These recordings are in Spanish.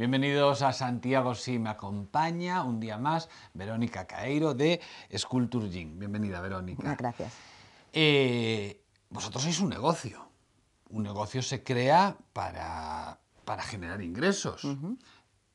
Bienvenidos a Santiago Si me acompaña un día más Verónica Caeiro de Sculpture Gym. Bienvenida, Verónica. Gracias. Eh, vosotros sois un negocio. Un negocio se crea para, generar ingresos.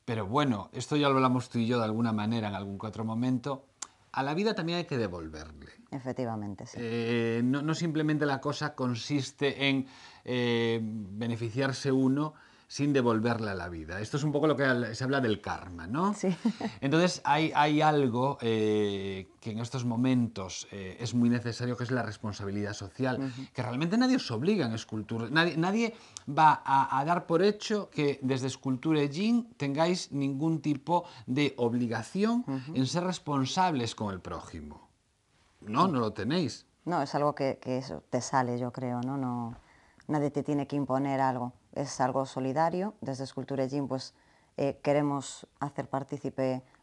Pero bueno, esto ya lo hablamos tú y yo de alguna manera en algún otro momento. A la vida también hay que devolverle. Efectivamente, sí. Eh, no, simplemente la cosa consiste en eh, beneficiarse uno, sin devolverle a la vida. Esto es un poco lo que se habla del karma, ¿no? Sí. Entonces hay, algo eh, que en estos momentos eh, es muy necesario, que es la responsabilidad social, que realmente nadie os obliga en escultura, nadie, nadie va a, dar por hecho que desde Escultura Yin tengáis ningún tipo de obligación en ser responsables con el prójimo. No, no lo tenéis. No, es algo que, te sale, yo creo, ¿no? no nadie te tiene que imponer algo es algo solidario. Desde Escultura Gym pues, eh, queremos hacer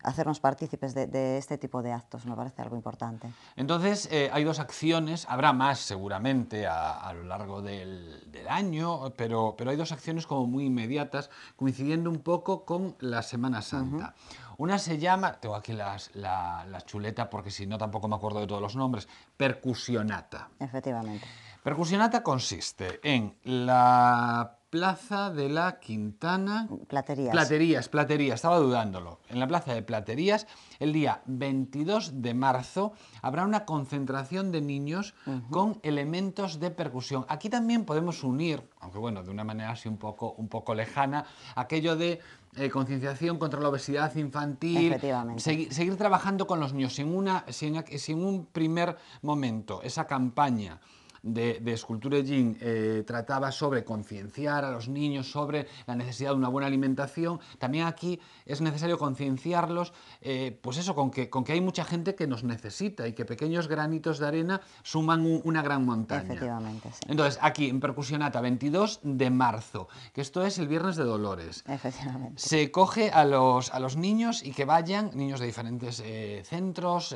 hacernos partícipes de, este tipo de actos, me parece algo importante. Entonces, eh, hay dos acciones, habrá más seguramente a, lo largo del, año, pero, pero hay dos acciones como muy inmediatas, coincidiendo un poco con la Semana Santa. Una se llama, tengo aquí la chuleta porque si no tampoco me acuerdo de todos los nombres, percusionata. Efectivamente. Percusionata consiste en la Plaza de la Quintana... Platerías. Platerías, Platerías, estaba dudándolo. En la Plaza de Platerías, el día 22 de marzo, habrá una concentración de niños con elementos de percusión. Aquí también podemos unir, aunque bueno, de una manera así un poco, un poco lejana, aquello de eh, concienciación contra la obesidad infantil, seguir, seguir, trabajando con los niños En una, sin un primer momento, esa campaña de, de Esculture Jean eh, trataba sobre concienciar a los niños sobre la necesidad de una buena alimentación, también aquí es necesario concienciarlos, eh, pues eso, con que, con que hay mucha gente que nos necesita y que pequeños granitos de arena suman una gran montaña. Efectivamente, sí. Entonces, aquí en Percusionata, 22 de marzo, que esto es el Viernes de Dolores. Efectivamente. Se coge a los, a los niños y que vayan, niños de diferentes eh, centros,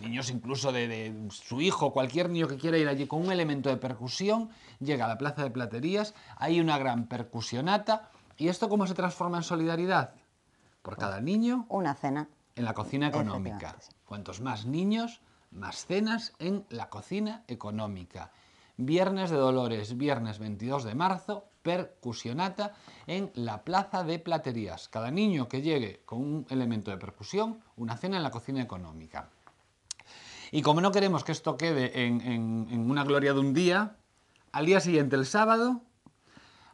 niños incluso de, su hijo, cualquier niño que quiera ir allí con un elemento de percusión, llega a la Plaza de Platerías, hay una gran percusionata. ¿Y esto cómo se transforma en solidaridad? Por cada niño. Una cena. En la cocina económica. Cuantos más niños, más cenas en la cocina económica. Viernes de Dolores, viernes 22 de marzo, percusionata en la Plaza de Platerías. Cada niño que llegue con un elemento de percusión, una cena en la cocina económica. Y como no queremos que esto quede en, una gloria de un día, al día siguiente, el sábado,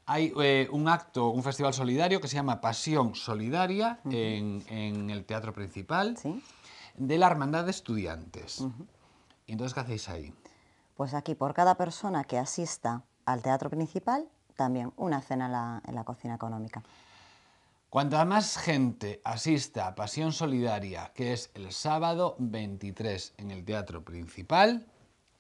hay eh, un acto, un festival solidario que se llama Pasión Solidaria en, el teatro principal de la Hermandad de Estudiantes. ¿Y entonces qué hacéis ahí? Pues aquí, por cada persona que asista al teatro principal, también una cena en la cocina económica. Cuanta más gente asista a Pasión Solidaria, que es el sábado 23 en el Teatro Principal,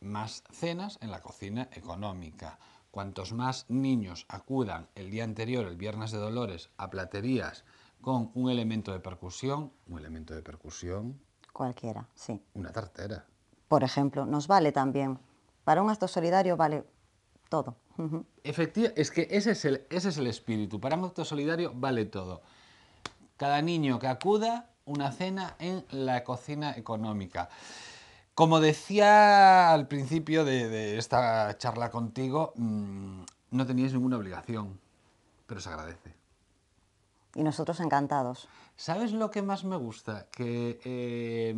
más cenas en la cocina económica. Cuantos más niños acudan el día anterior, el Viernes de Dolores, a platerías con un elemento de percusión, un elemento de percusión... Cualquiera, sí. Una tartera. Por ejemplo, nos vale también. Para un acto solidario vale todo. Efectivamente, es que ese es, el, ese es el espíritu. Para un acto solidario vale todo. Cada niño que acuda, una cena en la cocina económica. Como decía al principio de, esta charla contigo, mm, no teníais ninguna obligación, pero se agradece. Y nosotros encantados. ¿Sabes lo que más me gusta? Que eh,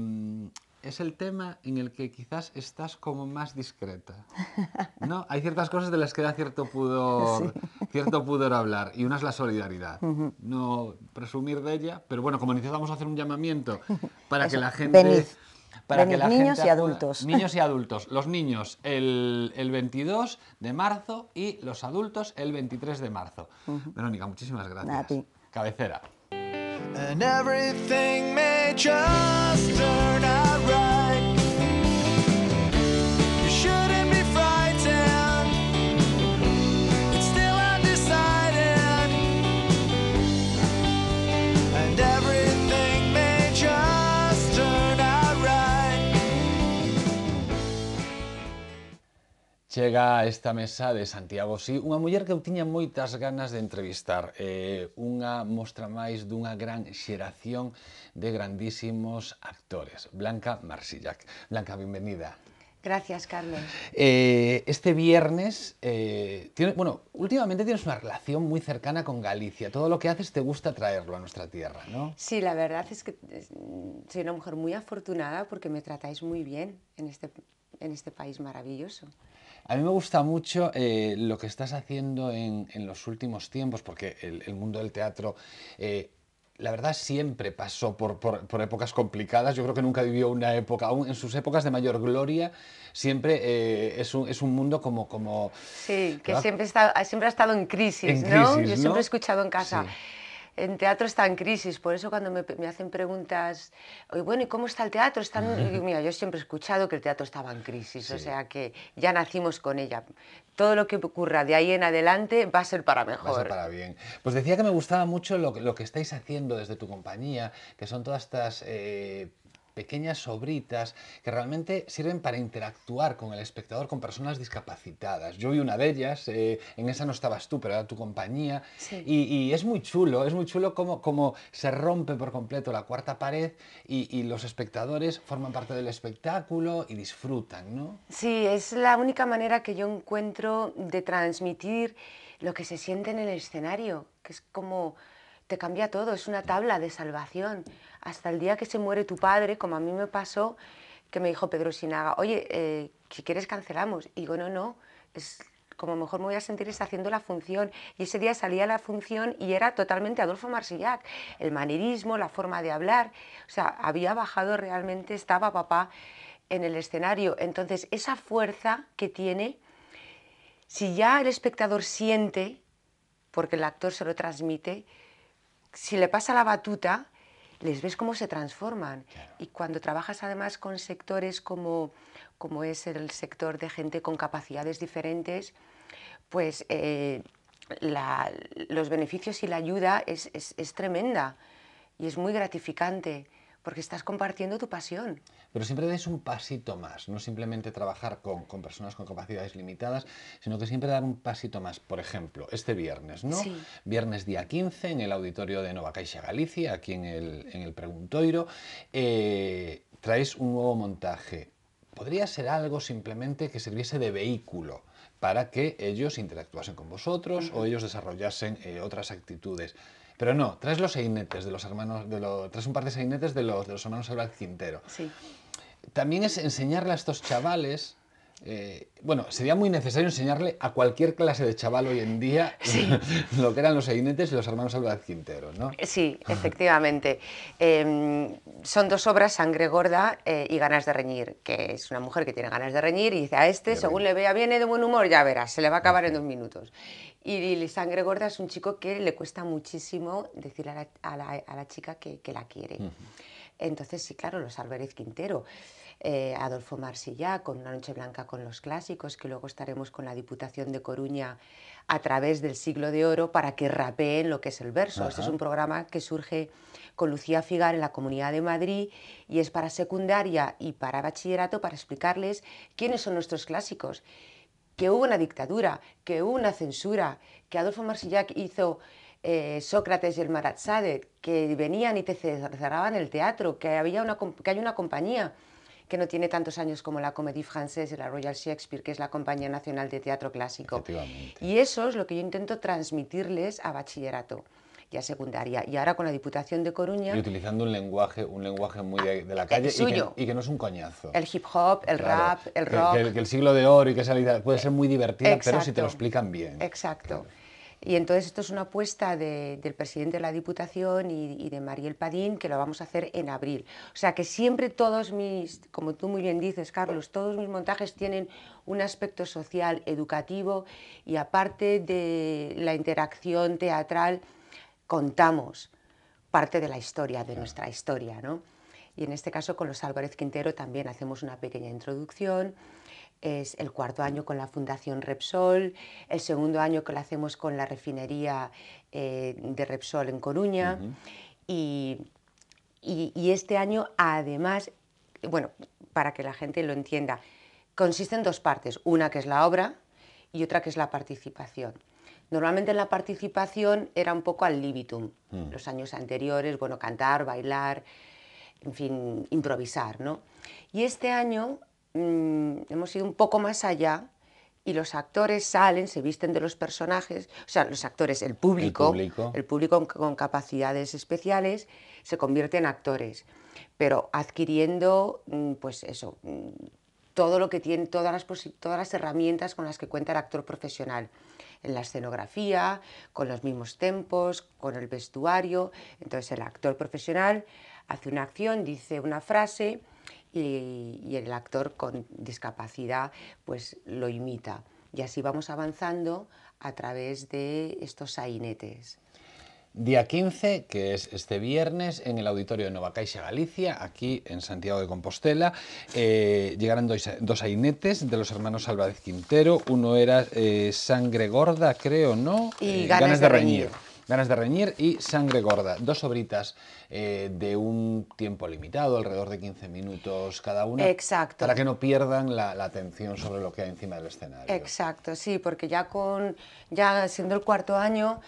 es el tema en el que quizás estás como más discreta. ¿no? Hay ciertas cosas de las que da cierto pudor, cierto pudor hablar, y una es la solidaridad. No presumir de ella, pero bueno, como a hacer un llamamiento para que la gente... Para que la niños y adultos. Niños y adultos. Los niños el, 22 de marzo y los adultos el 23 de marzo. Verónica, muchísimas gracias. A ti. Cabecera. and everything may just turn out right. Llega a esta mesa de Santiago sí, una mujer que eu tiña moitas ganas de entrevistar una eh, unha más de una gran xeración de grandísimos actores Blanca Marsillac Blanca, bienvenida Gracias, Carmen. Eh, este viernes, eh, tiene, bueno, últimamente tienes una relación muy cercana con Galicia. Todo lo que haces te gusta traerlo a nuestra tierra, ¿no? Sí, la verdad es que soy una mujer muy afortunada porque me tratáis muy bien en este, en este país maravilloso. A mí me gusta mucho eh, lo que estás haciendo en, los últimos tiempos, porque el, mundo del teatro eh, la verdad siempre pasó por, épocas complicadas. Yo creo que nunca vivió una época, aún en sus épocas de mayor gloria, siempre eh, es, un, mundo como... como sí, que siempre, está, siempre ha estado en crisis, ¿no? Yo siempre he escuchado en casa en teatro está en crisis, por eso cuando me, hacen preguntas, bueno, ¿y cómo está el teatro? Están, mira, yo siempre he escuchado que el teatro estaba en crisis, o sea que ya nacimos con ella. Todo lo que ocurra de ahí en adelante va a ser para mejor. Va a ser para bien. Pues decía que me gustaba mucho lo, que estáis haciendo desde tu compañía, que son todas estas eh, pequeñas sobritas que realmente sirven para interactuar con el espectador, con personas discapacitadas. Yo vi una de ellas, eh, en esa no estabas tú, pero era tu compañía, y, es muy chulo, es muy chulo como, se rompe por completo la cuarta pared y, los espectadores forman parte del espectáculo y disfrutan, ¿no? Sí, es la única manera que yo encuentro de transmitir lo que se siente en el escenario, que es como te cambia todo, es una tabla de salvación hasta el día que se muere tu padre, como a mí me pasó, que me dijo Pedro Sinaga, oye, eh, si quieres cancelamos. Y digo, no, no, es como mejor me voy a sentir está haciendo la función. Y ese día salía la función y era totalmente Adolfo Marsillac. El manerismo, la forma de hablar. O sea, había bajado realmente, estaba papá en el escenario. Entonces, esa fuerza que tiene, si ya el espectador siente, porque el actor se lo transmite, si le pasa la batuta, les ves cómo se transforman. Y cuando trabajas además con sectores como, como es el sector de gente con capacidades diferentes, pues eh, los beneficios y la ayuda es, tremenda y es muy gratificante porque estás compartiendo tu pasión. Pero siempre dais un pasito más, no simplemente trabajar con, personas con capacidades limitadas, sino que siempre dar un pasito más. Por ejemplo, este viernes, ¿no? Viernes día 15 en el auditorio de Nova Caixa Galicia, aquí en el, en el Preguntoiro, eh, traéis un nuevo montaje. Podría ser algo simplemente que sirviese de vehículo para que ellos interactuasen con vosotros o ellos desarrollasen eh, otras actitudes. Pero no, traes los sainetes de los hermanos, de los... traes un par de sainetes de los, de los hermanos al Quintero. Sí. También es enseñarle a estos chavales eh, bueno, sería muy necesario enseñarle a cualquier clase de chaval hoy en día lo que eran los Einetes y los hermanos Álvarez Quintero, ¿no? Eh, sí, efectivamente. Em, son dos obras, Sangre Gorda eh, y Ganas de Reñir, que es una mujer que tiene ganas de reñir y dice a este, según le vea viene de buen humor, ya verás, se le va a acabar en dos minutos. Y, Sangre Gorda es un chico que le cuesta muchísimo decirle a la, chica que, la quiere. Entonces, sí, claro, los Álvarez Quintero. Eh, Adolfo Marsillá, con Una Noche Blanca con los clásicos, que luego estaremos con la Diputación de Coruña a través del siglo de oro para que rapeen lo que es el verso. Este es un programa que surge con Lucía Figar en la Comunidad de Madrid y es para secundaria y para bachillerato para explicarles quiénes son nuestros clásicos, que hubo una dictadura, que hubo una censura, que Adolfo Marsillac hizo eh, Sócrates y el Marat que venían y te cerraban el teatro, que, había que hay una compañía que no tiene tantos años como la Comédie Française de la Royal Shakespeare, que es la Compañía Nacional de Teatro Clásico. Y eso es lo que yo intento transmitirles a bachillerato y a secundaria. Y ahora con la Diputación de Coruña... Y utilizando un lenguaje, un lenguaje muy de, la ah, calle Y, que, no es un coñazo. El hip hop, el rap, el rock... Que, el siglo de oro y que salida puede ser muy divertido, pero si te lo explican bien. Exacto. Y entonces esto es una apuesta del presidente de la Diputación y, y, de Mariel Padín, que lo vamos a hacer en abril. O sea que siempre todos mis, como tú muy bien dices, Carlos, todos mis montajes tienen un aspecto social, educativo y aparte de la interacción teatral, contamos parte de la historia, de nuestra historia, ¿no? Y en este caso con los Álvarez Quintero también hacemos una pequeña introducción es el cuarto año con la Fundación Repsol, el segundo año que lo hacemos con la refinería eh, de Repsol en Coruña y, este año además, bueno, para que la gente lo entienda, consiste en dos partes, una que es la obra y otra que es la participación. Normalmente la participación era un poco al libitum, mm. los años anteriores, bueno, cantar, bailar, en fin, improvisar, ¿no? Y este año Mm, hemos ido un poco más allá y los actores salen, se visten de los personajes, o sea, los actores, el público, el público, con capacidades especiales, se convierte en actores, pero adquiriendo, mm, pues eso, mm, todo lo que tiene, todas las, todas las herramientas con las que cuenta el actor profesional, en la escenografía, con los mismos tempos, con el vestuario, entonces el actor profesional hace una acción, dice una frase, y, el actor con discapacidad pues lo imita. Y así vamos avanzando a través de estos sainetes. Día 15, que es este viernes, en el auditorio de Nova Caixa Galicia, aquí en Santiago de Compostela, eh, llegaron llegarán dos, sainetes de los hermanos Álvarez Quintero. Uno era eh, Sangre Gorda, creo, ¿no? Y eh, ganas, de, reñir. Ganas de reñir y Sangre Gorda. Dos obritas eh, de un tiempo limitado, alrededor de 15 minutos cada una. Exacto. Para que no pierdan la, atención sobre lo que hay encima del escenario. Exacto, sí, porque ya, con, ya siendo el cuarto año,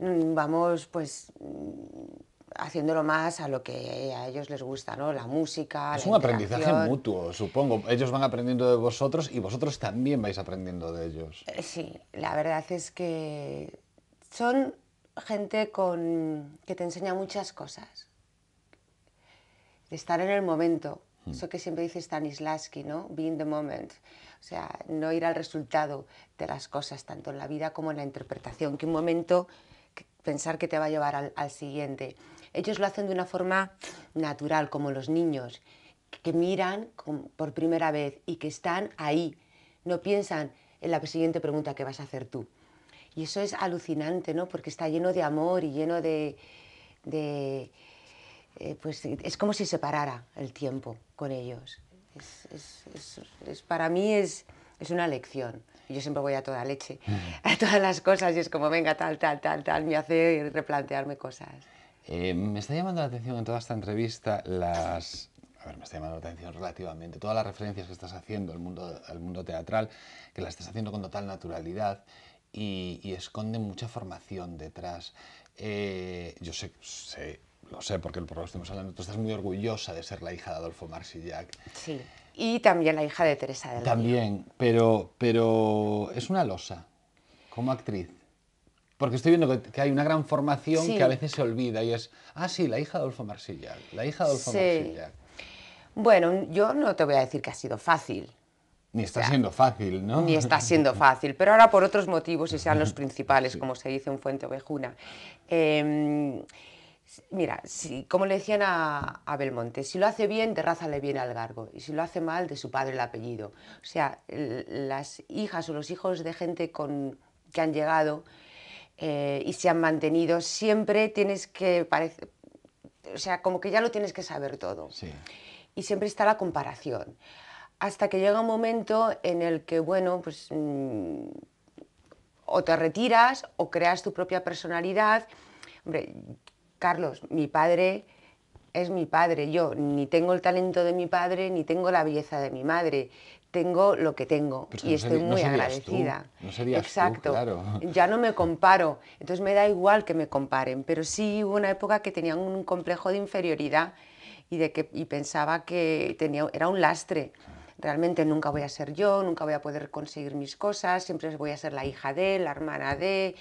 mm, vamos pues mm, haciéndolo más a lo que a ellos les gusta, ¿no? La música. Es un aprendizaje mutuo, supongo. Ellos van aprendiendo de vosotros y vosotros también vais aprendiendo de ellos. Eh, sí, la verdad es que son gente con, que te enseña muchas cosas. estar en el momento. Hmm. Eso que siempre dice Stanislavski, ¿no? Be in the moment. O sea, no ir al resultado de las cosas, tanto en la vida como en la interpretación. Que un momento pensar que te va a llevar al, siguiente. Ellos lo hacen de una forma natural, como los niños, que miran por primera vez y que están ahí. No piensan en la siguiente pregunta que vas a hacer tú y eso es alucinante, ¿no? Porque está lleno de amor y lleno de... Eh, pues es como si se parara el tiempo con ellos. para mí es, una lección. Yo siempre voy a toda leche, mm. a todas las cosas, y es como, venga, tal, tal, tal, tal, me hace replantearme cosas. Eh, me está llamando la atención en toda esta entrevista las, a ver, me está llamando la atención relativamente, todas las referencias que estás haciendo al mundo, al mundo teatral, que las estás haciendo con total naturalidad y, esconde mucha formación detrás. Eh, yo sé, sé, lo sé porque el programa estamos hablando, tú estás muy orgullosa de ser la hija de Adolfo Marsillac. Sí, y también la hija de Teresa del También, pero, pero es una losa como actriz. Porque estoy viendo que, hay una gran formación que a veces se olvida y es, ah, sí, la hija de Adolfo Marsillac, la hija de Adolfo Marsillac. Bueno, yo no te voy a decir que ha sido fácil, ni está siendo fácil, ¿no? Ni está siendo fácil, pero ahora por otros motivos, y sean los principales, como se dice en Fuente Ovejuna. Em, mira, como le decían a, Belmonte, si lo hace bien, de raza le viene al gargo, y si lo hace mal, de su padre el apellido. O sea, las hijas o los hijos de gente con, que han llegado eh, y se han mantenido, siempre tienes que o sea, como que ya lo tienes que saber todo. Sí. Y siempre está la comparación hasta que llega un momento en el que, bueno, pues mm, o te retiras o creas tu propia personalidad. Hombre, Carlos, mi padre es mi padre. Yo ni tengo el talento de mi padre ni tengo la belleza de mi madre. Tengo lo que tengo y estoy muy agradecida. no sería. Exacto. Ya no me comparo. Entonces me da igual que me comparen. Pero sí hubo una época que tenía un complejo de inferioridad y de que pensaba que tenía, era un lastre realmente nunca voy a ser yo, nunca voy a poder conseguir mis cosas, siempre voy a ser la hija de, la hermana de.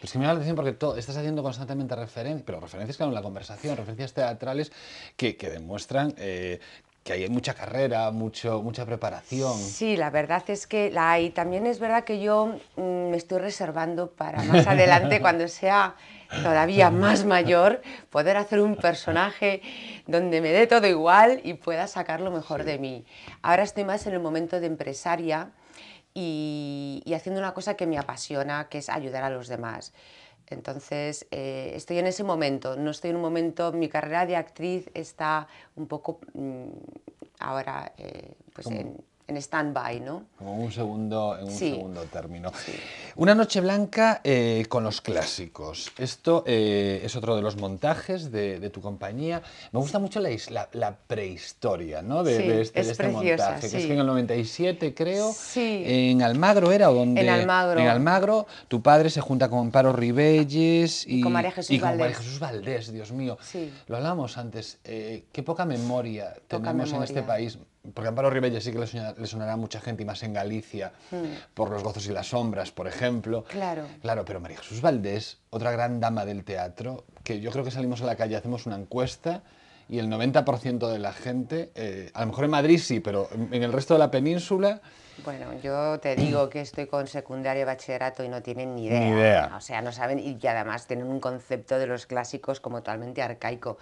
pues que me da la atención porque estás haciendo constantemente referencias, pero referencias, que claro, en la conversación, referencias teatrales que, demuestran eh, que hay mucha carrera, mucho, mucha preparación. Sí, la verdad es que la hay. También es verdad que yo mm, me estoy reservando para más adelante, cuando sea todavía más mayor, poder hacer un personaje donde me dé todo igual y pueda sacar lo mejor de mí. Ahora estoy más en el momento de empresaria y haciendo una cosa que me apasiona, que es ayudar a los demás. Entonces, eh, estoy en ese momento, no estoy en un momento, mi carrera de actriz está un poco mm, ahora eh, pues en en stand-by, ¿no? Como un segundo, en un segundo término. Una noche blanca eh, con los clásicos. Esto eh, es otro de los montajes de, tu compañía. Me gusta mucho la, la prehistoria, ¿no? De, este, este, montaje, que es en el 97, creo, en Almagro era, donde... En Almagro. En Almagro, tu padre se junta con Amparo Ribelles y... Con María Jesús y con Valdés. María Jesús Valdés, Dios mío. Lo hablamos antes, eh, qué poca memoria tenemos en este país porque Amparo Ribelles sí que le, sonará a mucha gente, y más en Galicia, hmm. por Los gozos y las sombras, por ejemplo. Claro. Claro, pero María Jesús Valdés, otra gran dama del teatro, que yo creo que salimos a la calle, hacemos una encuesta y el 90% de la gente, eh, a lo mejor en Madrid sí, pero en el resto de la península... Bueno, yo te digo que estoy con secundaria y bachillerato y no tienen ni idea. O sea, no saben y además tienen un concepto de los clásicos como totalmente arcaico.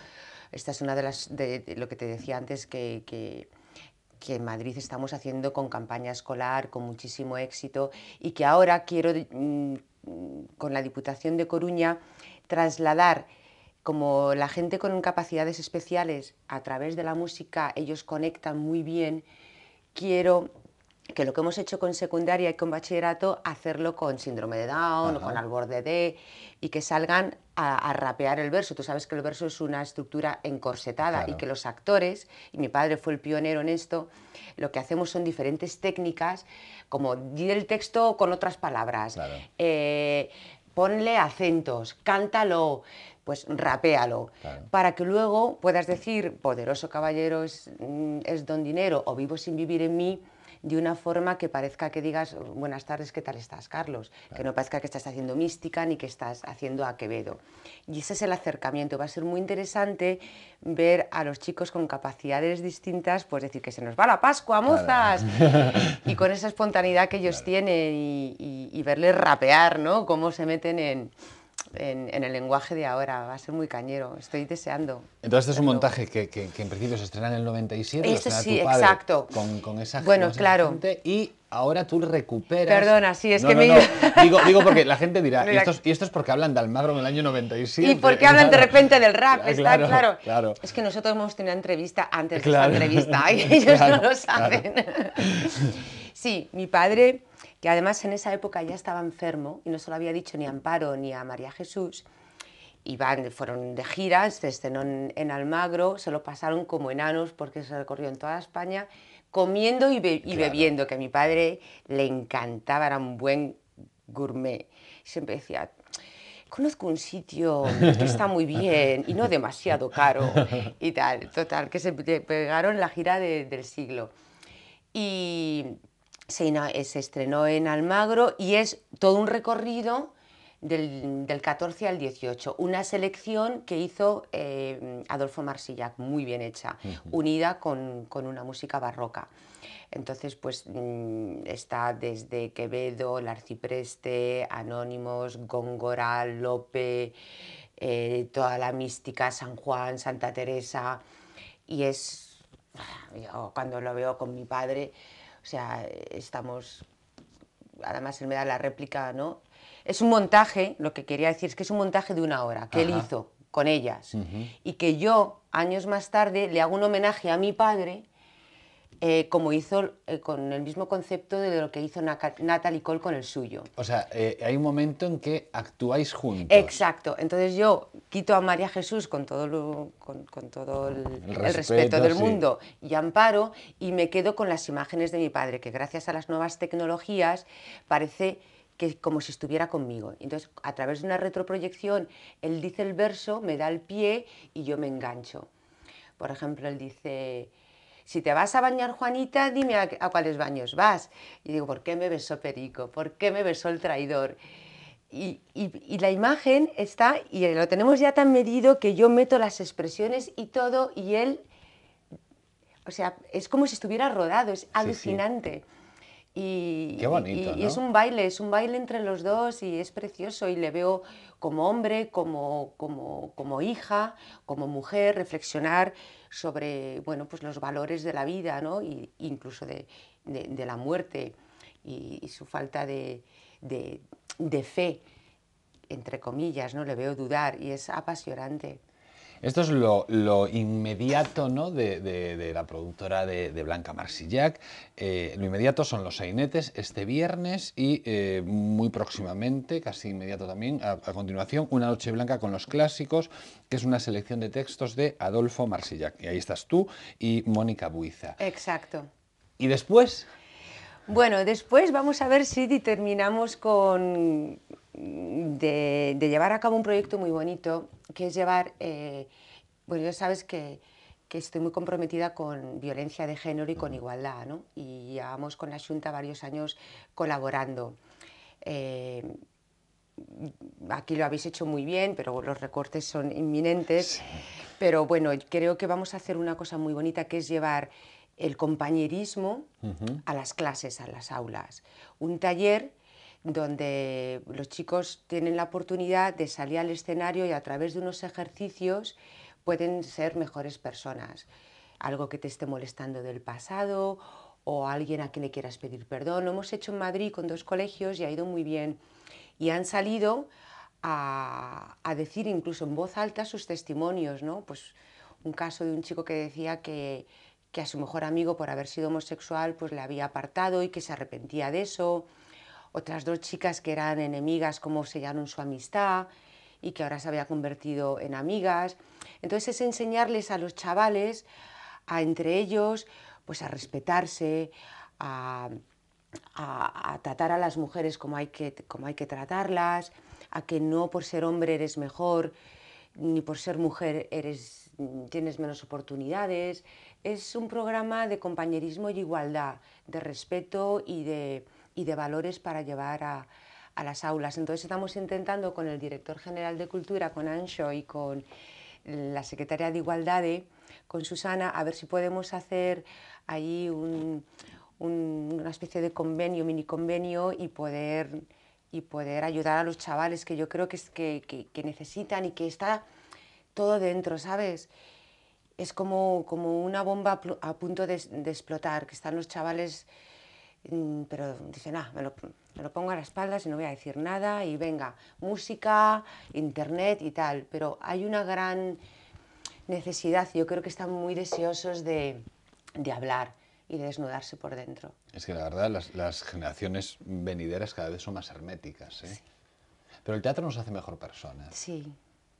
Esta es una de las, de, de lo que te decía antes, que, que que en Madrid estamos haciendo con campaña escolar, con muchísimo éxito, y que ahora quiero, mm, con la Diputación de Coruña, trasladar como la gente con capacidades especiales, a través de la música, ellos conectan muy bien, quiero que lo que hemos hecho con secundaria y con bachillerato, hacerlo con síndrome de Down o con al borde de, y que salgan a, rapear el verso. Tú sabes que el verso es una estructura encorsetada y que los actores, y mi padre fue el pionero en esto, lo que hacemos son diferentes técnicas, como di el texto con otras palabras, eh, ponle acentos, cántalo, pues rapéalo, para que luego puedas decir, poderoso caballero es, mm, es don dinero o vivo sin vivir en mí de una forma que parezca que digas, buenas tardes, ¿qué tal estás, Carlos? Que no parezca que estás haciendo mística ni que estás haciendo a Quevedo. Y ese es el acercamiento. Va a ser muy interesante ver a los chicos con capacidades distintas, pues decir que se nos va la Pascua, mozas, y con esa espontaneidad que ellos tienen y, y verles rapear, ¿no? Cómo se meten en en, el lenguaje de ahora. Va a ser muy cañero, estoy deseando. Entonces, este es un montaje que, que, en principio se estrena en el 97. Este sí, exacto. Con, con esa Bueno, claro. Gente, y ahora tú recuperas. Perdona, sí, es que me. Digo, digo, porque la gente dirá, ¿y esto es porque hablan de Almagro en el año 97. Y porque hablan de repente del rap, está claro, Es que nosotros hemos tenido una entrevista antes de la entrevista, y ellos no lo saben. Sí, mi padre que además en esa época ya estaba enfermo y no se lo había dicho ni a Amparo ni a María Jesús. Y fueron de giras, se en, Almagro, se lo pasaron como enanos porque se recorrió en toda España, comiendo y, bebiendo, que a mi padre le encantaba, era un buen gourmet. Siempre decía, conozco un sitio que está muy bien y no demasiado caro y tal. Total, que se pegaron la gira del siglo. Y eh, se, estrenó en Almagro y es todo un recorrido del, 14 al 18, una selección que hizo eh, Adolfo Marsillac, muy bien hecha, unida con, una música barroca. Entonces, pues mm, está desde Quevedo, el Arcipreste, Anónimos, Góngora, Lope, eh, toda la mística, San Juan, Santa Teresa, y es, ah, cuando lo veo con mi padre, o sea, estamos, además él me da la réplica, ¿no? Es un montaje, lo que quería decir es que es un montaje de una hora que él hizo con ellas y que yo, años más tarde, le hago un homenaje a mi padre eh, como hizo eh, con el mismo concepto de lo que hizo Natalie Cole con el suyo. O sea, eh, hay un momento en que actuáis juntos. Exacto. Entonces yo quito a María Jesús con todo, lo, con, todo el, respeto, del mundo y amparo y me quedo con las imágenes de mi padre, que gracias a las nuevas tecnologías parece que como si estuviera conmigo. Entonces, a través de una retroproyección, él dice el verso, me da el pie y yo me engancho. Por ejemplo, él dice si te vas a bañar, Juanita, dime a, cuáles baños vas. Y digo, ¿por qué me besó Perico? ¿Por qué me besó el traidor? Y, la imagen está, y lo tenemos ya tan medido que yo meto las expresiones y todo, y él, o sea, es como si estuviera rodado, es alucinante. Y, es un baile, es un baile entre los dos y es precioso y le veo como hombre, como, como, como hija, como mujer, reflexionar sobre bueno, pues los valores de la vida, ¿no? incluso de, la muerte y, su falta de, de, fe, entre comillas, ¿no? le veo dudar y es apasionante. Esto es lo, inmediato ¿no? de, la productora de, Blanca Marsillac. Eh, lo inmediato son los sainetes este viernes y eh, muy próximamente, casi inmediato también, a, a, continuación, Una noche blanca con los clásicos, que es una selección de textos de Adolfo Marsillac. Y ahí estás tú y Mónica Buiza. Exacto. ¿Y después? Bueno, después vamos a ver si terminamos con de, llevar a cabo un proyecto muy bonito, que es llevar, eh, bueno, ya sabes que, estoy muy comprometida con violencia de género y con igualdad, ¿no? Y llevamos con la Junta varios años colaborando. Eh, aquí lo habéis hecho muy bien, pero los recortes son inminentes. Pero bueno, creo que vamos a hacer una cosa muy bonita, que es llevar el compañerismo a las clases, a las aulas. Un taller donde los chicos tienen la oportunidad de salir al escenario y a través de unos ejercicios pueden ser mejores personas. Algo que te esté molestando del pasado o alguien a quien le quieras pedir perdón. Lo hemos hecho en Madrid con dos colegios y ha ido muy bien. Y han salido a, decir incluso en voz alta sus testimonios, ¿no? Pues un caso de un chico que decía que, que a su mejor amigo por haber sido homosexual pues le había apartado y que se arrepentía de eso otras dos chicas que eran enemigas, cómo sellaron su amistad y que ahora se había convertido en amigas. Entonces es enseñarles a los chavales, a entre ellos, pues a respetarse, a, tratar a las mujeres como hay, que, como hay que tratarlas, a que no por ser hombre eres mejor, ni por ser mujer eres, tienes menos oportunidades. Es un programa de compañerismo y igualdad, de respeto y de, y de valores para llevar a, a las aulas. Entonces estamos intentando con el director general de Cultura, con Ancho y con la secretaria de Igualdad, con Susana, a ver si podemos hacer ahí una especie de convenio, mini convenio y poder, y poder ayudar a los chavales que yo creo que, es, que, necesitan y que está todo dentro, ¿sabes? Es como, como una bomba a punto de explotar, que están los chavales Mm, pero dice ah, me lo, pongo a las espaldas y no voy a decir nada, y venga, música, internet y tal. Pero hay una gran necesidad, yo creo que están muy deseosos de, hablar y de desnudarse por dentro. Es que la verdad, las, generaciones venideras cada vez son más herméticas. ¿eh? Pero el teatro nos hace mejor personas. Sí.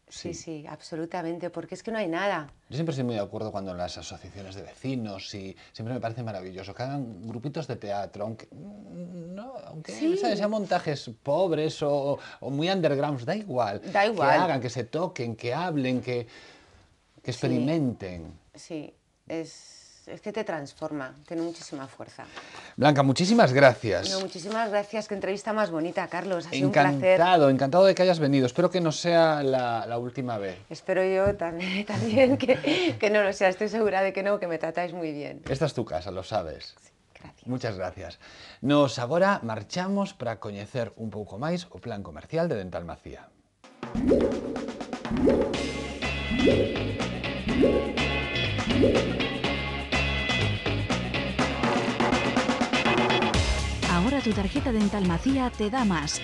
Sí, sí, absolutamente, porque es que no hay nada. Yo siempre estoy muy de acuerdo cuando las asociaciones de vecinos y siempre me parece maravilloso que hagan grupitos de teatro, aunque mm, no, aunque sean montajes pobres o, muy undergrounds, da igual. Da igual. Que hagan, que se toquen, que hablen, que, experimenten. sí. es es, que te transforma, tiene muchísima fuerza. Blanca, muchísimas gracias. muchísimas gracias, qué entrevista más bonita, Carlos. Ha sido encantado, un placer. encantado de que hayas venido. Espero que no sea la, última vez. Espero yo también, que, no lo sea. Estoy segura de que no, que me tratáis muy bien. Esta es tu casa, lo sabes. Sí. Gracias. Muchas gracias. Nos agora marchamos para conocer un poco más el plan comercial de Dental Macía. tu tarjeta dental Macía te da más.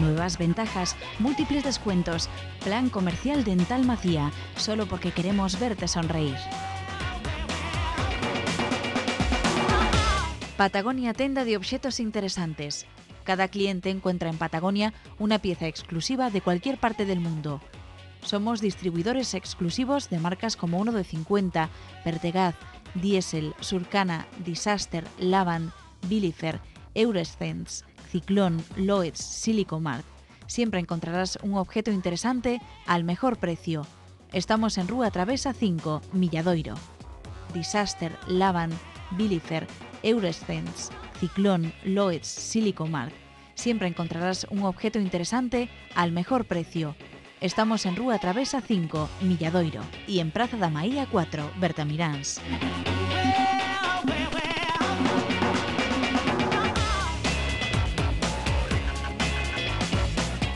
Nuevas ventajas, múltiples descuentos, plan comercial dental Macía, solo porque queremos verte sonreír. Patagonia Tenda de Objetos Interesantes. Cada cliente encuentra en Patagonia una pieza exclusiva de cualquier parte del mundo. Somos distribuidores exclusivos de marcas como Uno de 50, Vertegaz. Diesel, Surcana, Disaster, Lavan, Bilifer, Eurescens, Ciclón, Loets, Silicomart. Siempre encontrarás un objeto interesante al mejor precio. Estamos en Rúa Travesa 5, Milladoiro. Disaster, Lavan, Bilifer, Eurescens, Ciclón, Loets, Silicomart. Siempre encontrarás un objeto interesante al mejor precio. Estamos en Rúa Travesa 5, Milladoiro, y en Praza da Maía 4, Bertamiráns.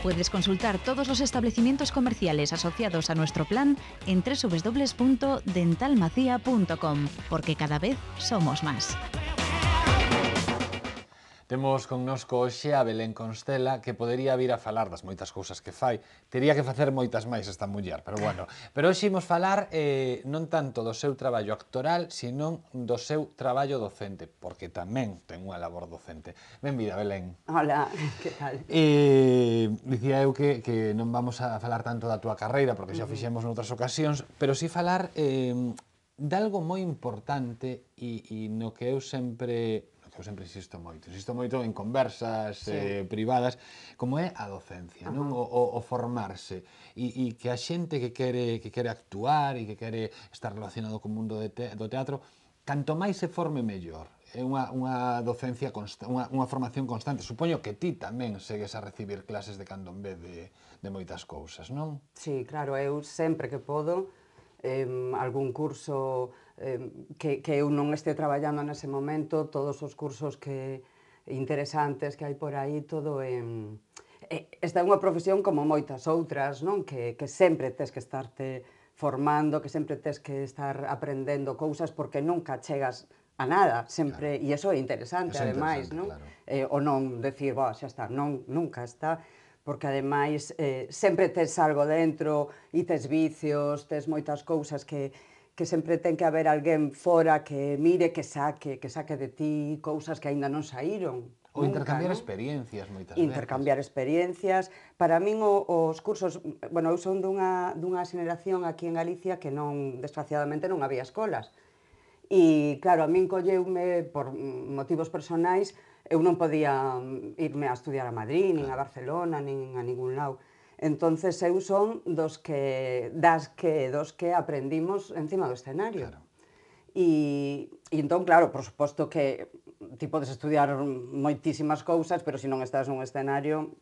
Puedes consultar todos los establecimientos comerciales asociados a nuestro plan en www.dentalmacia.com, porque cada vez somos más. Temos connosco hoxe a Belén Constela, que podería vir a falar das moitas cousas que fai. Tería que facer moitas máis esta muller, pero bueno. Pero hoxe imos falar eh, non tanto do seu traballo actoral, senón do seu traballo docente, porque tamén ten unha labor docente. Benvida, Belén. Hola, que tal? Eh, dicía eu que, que non vamos a falar tanto da túa carreira, porque xa fixemos noutras ocasións, pero si sí falar eh, de algo moi importante e, e no que eu sempre eu sempre insisto moito, insisto moito en conversas sí. eh, privadas, como é a docencia, uh -huh. non o, o, formarse e, e que a xente que quere que quere actuar e que quere estar relacionado co mundo de te, do teatro, canto máis se forme mellor é unha, unha docencia unha, unha formación constante. Supoño que ti tamén segues a recibir clases de candombe de, de moitas cousas, non? Sí, claro, eu sempre que podo, eh, algún curso que, que eu non este traballando nese momento, todos os cursos que interesantes que hai por aí, todo é, Eh, esta é unha profesión como moitas outras, non? Que, que sempre tes que estarte formando, que sempre tes que estar aprendendo cousas porque nunca chegas a nada, sempre, claro. e iso é interesante, ademais, non? Claro. Eh, o non decir, boa, xa está, non, nunca está, porque ademais eh, sempre tes algo dentro, e tes vicios, tes moitas cousas que, que sempre ten que haber alguén fora que mire, que saque, que saque de ti cousas que aínda non saíron. Ou intercambiar nunca, experiencias moitas veces. Intercambiar experiencias. Para min o, os cursos, bueno, eu son dunha, dunha xeneración aquí en Galicia que non, desgraciadamente, non había escolas. E claro, a min colleume por motivos personais, eu non podía mm, irme a estudiar a Madrid, nin a Barcelona, nin a ningún lado. Entonces eu son dos que das que dos que aprendimos encima do escenario. Claro. E, e entón, claro, por suposto que ti podes estudiar moitísimas cousas, pero se non estás nun escenario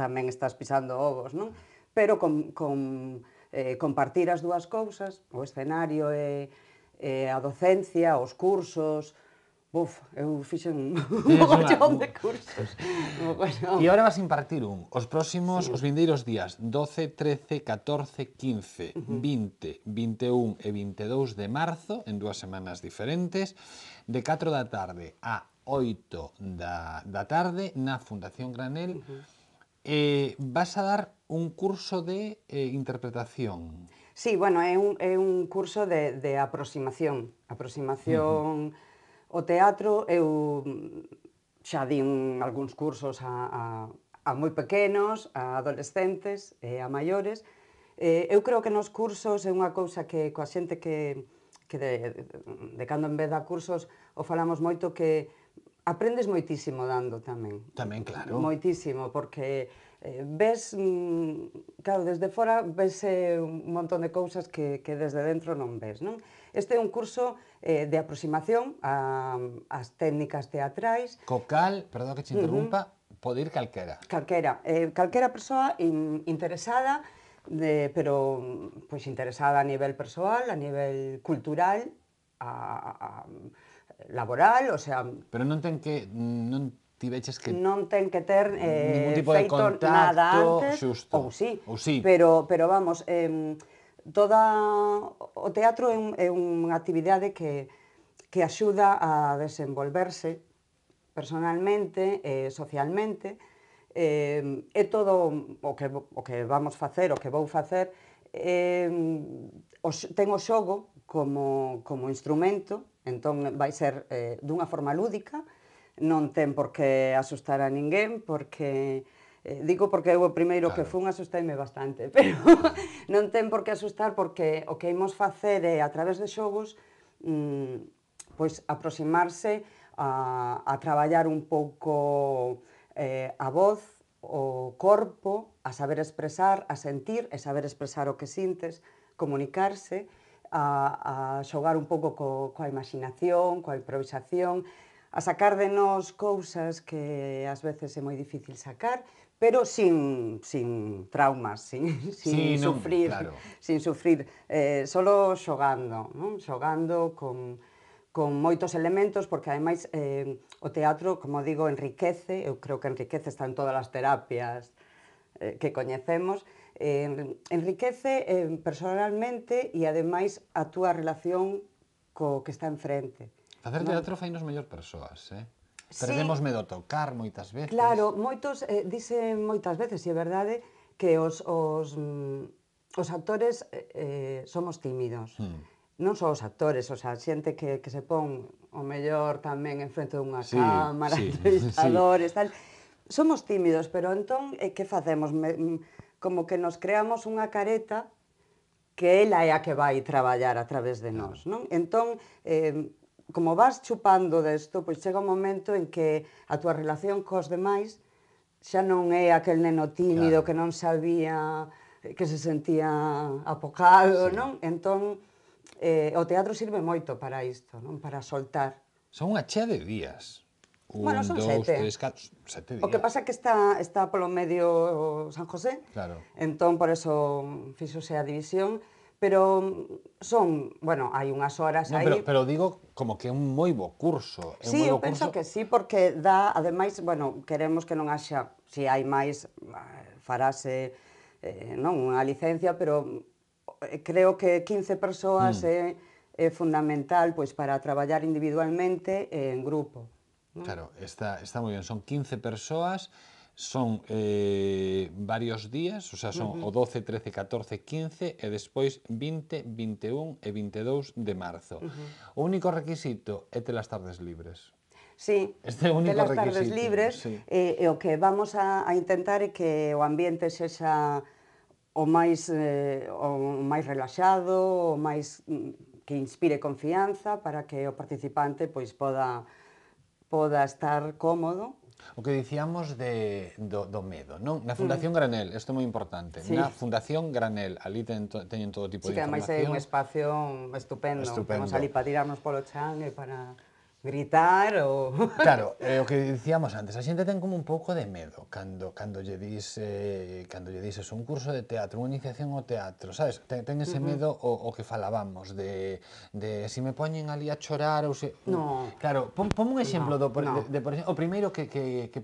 tamén estás pisando ovos, non? Pero con, con eh, compartir as dúas cousas, o escenario e, e a docencia, os cursos, Buf, eu fixen un mogollón de cursos. mogollón. E agora vas impartir un. Os próximos, sí. os vindeiros días, 12, 13, 14, 15, uh -huh. 20, 21 e 22 de marzo, en dúas semanas diferentes, de 4 da tarde a 8 da, da tarde na Fundación Granel, uh -huh. eh, vas a dar un curso de eh, interpretación. Sí, bueno, é un, é un curso de, de aproximación. Aproximación... Uh -huh O teatro, eu xa din algúns cursos a, a, a moi pequenos, a adolescentes e a maiores. Eh, eu creo que nos cursos é unha cousa que coa xente que, que de, de, de cando en vez da cursos o falamos moito que aprendes moitísimo dando tamén. Tamén, claro. Moitísimo, porque eh, ves, mm, claro, desde fora ves eh, un montón de cousas que, que desde dentro non ves, non? Este é un curso eh, de aproximación a, as técnicas teatrais. Co cal, perdón que te interrumpa, uh -huh. pode ir calquera. Calquera, eh, calquera persoa in, interesada, de, pero pois pues, interesada a nivel persoal, a nivel cultural, a, a, laboral, o sea... Pero non ten que... Non tiveches que non ten que ter eh, ningún tipo feito de contacto nada antes, xusto. ou sí, ou sí. Pero pero vamos, eh, toda o teatro é, un, é unha actividade que, que axuda a desenvolverse personalmente e eh, socialmente. Eh, é todo o que, o que vamos facer, o que vou facer, eh, os, ten o xogo como, como instrumento, entón vai ser eh, dunha forma lúdica, non ten por que asustar a ninguén, porque Eh, digo porque eu o primeiro claro. que fun asustaime bastante, pero non ten por que asustar porque o que imos facer é a través de xogos mm, pois aproximarse a, a traballar un pouco eh, a voz, o corpo, a saber expresar, a sentir e saber expresar o que sintes, comunicarse, a, a xogar un pouco co, coa imaginación, coa improvisación, a sacar de nós cousas que ás veces é moi difícil sacar, pero sin, sin traumas, sin, sin sí, sufrir, claro. sin sufrir, eh, solo xogando, non? xogando con, con moitos elementos, porque ademais eh, o teatro, como digo, enriquece, eu creo que enriquece, está en todas as terapias eh, que coñecemos, eh, enriquece eh, personalmente e ademais a túa relación co que está enfrente. frente Facer teatro fainos mellor persoas, eh? Sí. Perdemos medo tocar moitas veces. Claro, moitos, eh, dicen moitas veces, e é verdade, que os, os, mm, os actores eh, somos tímidos. Hmm. Non só os actores, o sea, xente que, que se pon o mellor tamén en frente dunha sí, cámara, sí, entrevistadores, sí. tal. Somos tímidos, pero entón, eh, que facemos? Me, mm, como que nos creamos unha careta que ela é a que vai traballar a través de nós, non? Entón, eh, como vas chupando desto, pois chega un momento en que a túa relación cos demais xa non é aquel neno tímido claro. que non sabía eh, que se sentía apocado, sí. non? Entón, eh, o teatro sirve moito para isto, non? Para soltar. Son unha chea de días. Un, bueno, son dos, sete. tres, cat, sete días. O que pasa que está, está polo medio San José, claro. entón por eso fixose a división, pero mm, son, bueno, hai unhas horas no, aí. Pero, pero digo como que é un moi bo curso. É sí, un moi bo eu penso curso... que sí, porque dá, ademais, bueno, queremos que non haxa, se si hai máis, eh, farase, eh, non, unha licencia, pero eh, creo que 15 persoas mm. é, é fundamental pois para traballar individualmente e en grupo. ¿no? Claro, está, está moi ben, son 15 persoas, son eh, varios días, o sea, son uh -huh. o 12, 13, 14, 15 e despois 20, 21 e 22 de marzo. Uh -huh. O único requisito é ter as tardes libres. Sí, este único telas tardes libres sí. e, eh, e o que vamos a, a intentar é que o ambiente sexa o máis eh, o máis relaxado, o máis mm, que inspire confianza para que o participante pois poda poda estar cómodo O que dicíamos de, do, do medo, non? Na Fundación mm. Granel, isto é moi importante, sí. na Fundación Granel, ali ten, to, teñen todo tipo sí, de información. Sí, que ademais é un espacio estupendo, estupendo. temos ali para tirarnos polo chan e para gritar ou... Claro, é eh, o que dicíamos antes, a xente ten como un pouco de medo cando cando lle dis eh, cando lle dices un curso de teatro, unha iniciación ao teatro, sabes? Ten, ten ese uh -huh. medo o, o que falábamos de, de se si me poñen ali a chorar ou se... No. Claro, pon, pon un exemplo no, do, por, no. de, de, por exemplo, o primeiro que, que, que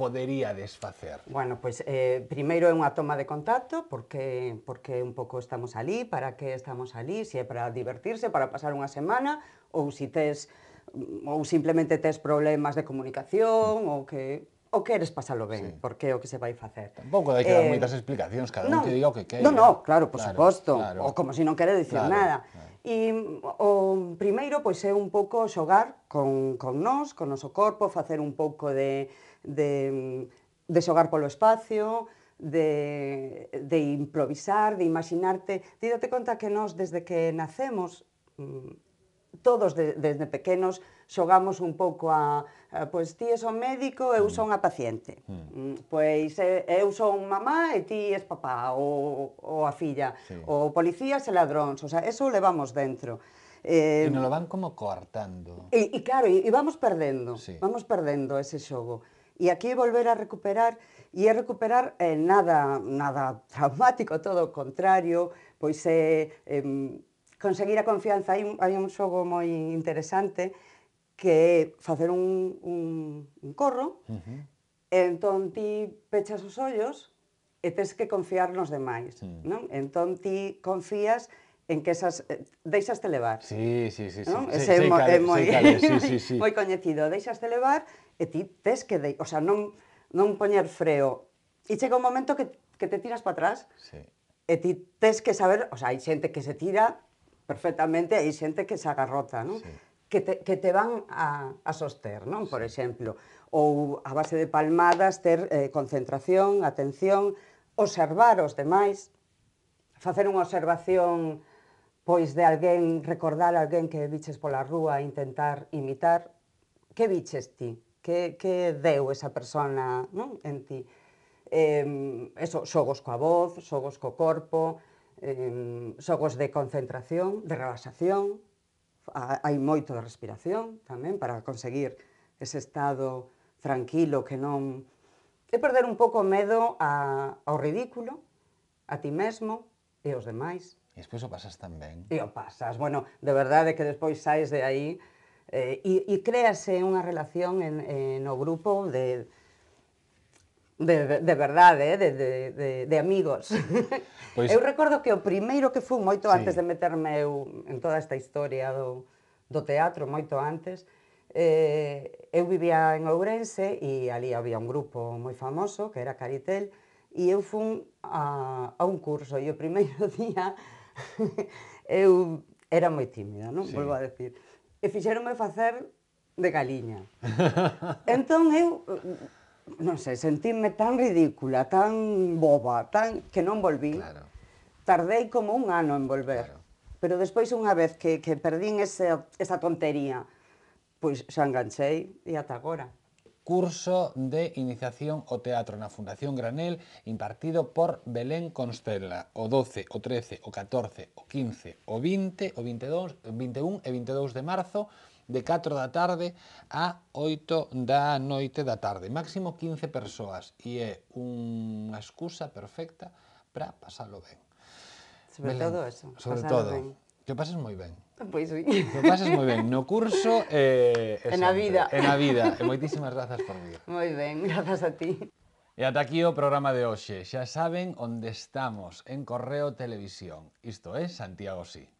podería desfacer? Bueno, pois pues, eh, primeiro é unha toma de contacto porque porque un pouco estamos ali, para que estamos ali, se é para divertirse, para pasar unha semana ou se si tes ou simplemente tes problemas de comunicación ou que o queres pasalo ben, sí. porque é o que se vai facer. Tampouco hai que dar eh, moitas explicacións, cada no, un te diga o que quere. Non, non, claro, por claro, suposto, claro. ou como se si non quere dicir claro, nada. Claro. E o primeiro pois é un pouco xogar con, con nós, con noso corpo, facer un pouco de, de, de xogar polo espacio, de, de improvisar, de imaginarte. Dídate conta que nós desde que nacemos mm, todos de, desde pequenos xogamos un pouco a, a pois ti és o médico, eu son a paciente. Hmm. Mm. Pois eh, eu son mamá e ti és papá ou, ou a filla, sí. ou policías e ladróns, o sea, eso levamos dentro. Eh, e nos lo van como coartando. E, e claro, e, e vamos perdendo, sí. vamos perdendo ese xogo. E aquí volver a recuperar, e é recuperar eh, nada, nada traumático, todo o contrario, pois é eh, conseguir a confianza hai un, hai un xogo moi interesante que é facer un, un, un corro, uh -huh. entón ti pechas os ollos e tes que confiar nos demais, uh -huh. non? Entón ti confías en que esas eh, deixaste levar. Sí, sí, sí, sí. Ese sí, é, mo, é moi, cale, sí, sí, sí. moi coñecido, deixaste levar e ti tes que, de, o sea, non non poñer freo. E chega un momento que que te tiras para atrás. Sí. E ti tes que saber, o sea, hai xente que se tira perfectamente hai xente que se agarrota, non? Sí. Que, te, que te van a, a soster, non? Por exemplo, ou a base de palmadas ter eh, concentración, atención, observar os demais, facer unha observación pois de alguén, recordar a alguén que viches pola rúa, intentar imitar, que viches ti? Que, que deu esa persona non? en ti? Eh, eso, xogos coa voz, xogos co corpo, eh, xogos de concentración, de relaxación, hai moito de respiración tamén para conseguir ese estado tranquilo que non é perder un pouco o medo a, ao ridículo, a ti mesmo e aos demais. E despois o pasas tamén. E o pasas. Bueno, de verdade que despois saes de aí eh, e, e créase unha relación en, en eh, o grupo de, De, de verdade, eh, de, de, de, de amigos. Pois... Eu recordo que o primeiro que fui, moito sí. antes de meterme eu en toda esta historia do, do teatro, moito antes, eh, eu vivía en Ourense e ali había un grupo moi famoso que era Caritel, e eu fun a, a un curso e o primeiro día eu era moi tímida, non? Sí. Volvo a decir. E fixeronme facer de galiña. entón eu non sei, sentirme tan ridícula, tan boba, tan que non volví. Claro. Tardei como un ano en volver. Claro. Pero despois unha vez que, que perdín ese, esa tontería, pois xa enganchei e ata agora. Curso de Iniciación ao Teatro na Fundación Granel impartido por Belén Constella o 12, o 13, o 14, o 15, o 20, o 22, 21 e 22 de marzo de 4 da tarde a 8 da noite da tarde. Máximo 15 persoas e é unha excusa perfecta para pasalo ben. Sobre Belén, todo eso. Sobre todo. Ben. Que pases moi ben. Pois sí. Que pases moi ben no curso e... Eh, en a vida. En a vida. E moitísimas grazas por vir. Moi ben, grazas a ti. E ata aquí o programa de hoxe. Xa saben onde estamos, en Correo Televisión. Isto é Santiago Sí.